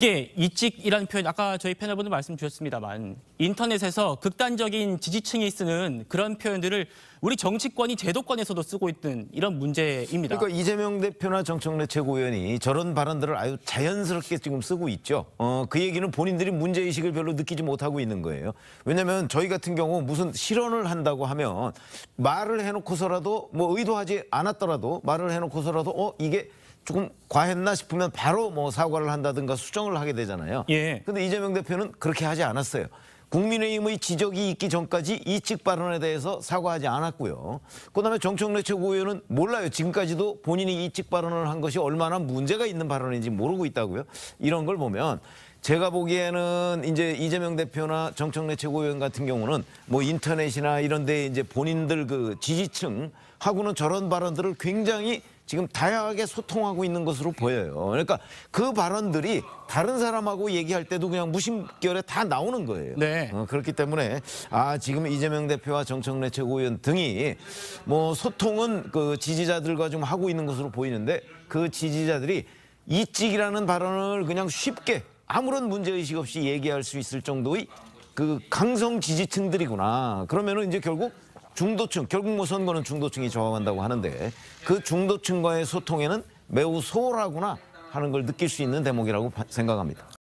이게 예, 이직이라는 표현 아까 저희 패널분들 말씀 주셨습니다만 인터넷에서 극단적인 지지층이 쓰는 그런 표현들을 우리 정치권이 제도권에서도 쓰고 있던 이런 문제입니다. 그러니까 이재명 대표나 정청래 최고위원이 저런 발언들을 아주 자연스럽게 지금 쓰고 있죠. 어, 그 얘기는 본인들이 문제의식을 별로 느끼지 못하고 있는 거예요. 왜냐하면 저희 같은 경우 무슨 실언을 한다고 하면 말을 해놓고서라도 뭐 의도하지 않았더라도 말을 해놓고서라도 어 이게 조금 과했나 싶으면 바로 뭐 사과를 한다든가 수정을 하게 되잖아요. 예. 근데 이재명 대표는 그렇게 하지 않았어요. 국민의힘의 지적이 있기 전까지 이측 발언에 대해서 사과하지 않았고요. 그다음에 정청래 최고위원은 몰라요. 지금까지도 본인이 이측 발언을 한 것이 얼마나 문제가 있는 발언인지 모르고 있다고요. 이런 걸 보면 제가 보기에는 이제 이재명 대표나 정청래 최고위원 같은 경우는 뭐 인터넷이나 이런 데 이제 본인들 그 지지층 하고는 저런 발언들을 굉장히 지금 다양하게 소통하고 있는 것으로 보여요. 그러니까 그 발언들이 다른 사람하고 얘기할 때도 그냥 무심결에 다 나오는 거예요. 네. 어, 그렇기 때문에 아 지금 이재명 대표와 정청래 최고위원 등이 뭐 소통은 그 지지자들과 좀 하고 있는 것으로 보이는데 그 지지자들이 이찍이라는 발언을 그냥 쉽게 아무런 문제의식 없이 얘기할 수 있을 정도의 그 강성 지지층들이구나. 그러면은 이제 결국 중도층 결국 뭐 선거는 중도층이 저항한다고 하는데 그 중도층과의 소통에는 매우 소홀하구나 하는 걸 느낄 수 있는 대목이라고 생각합니다.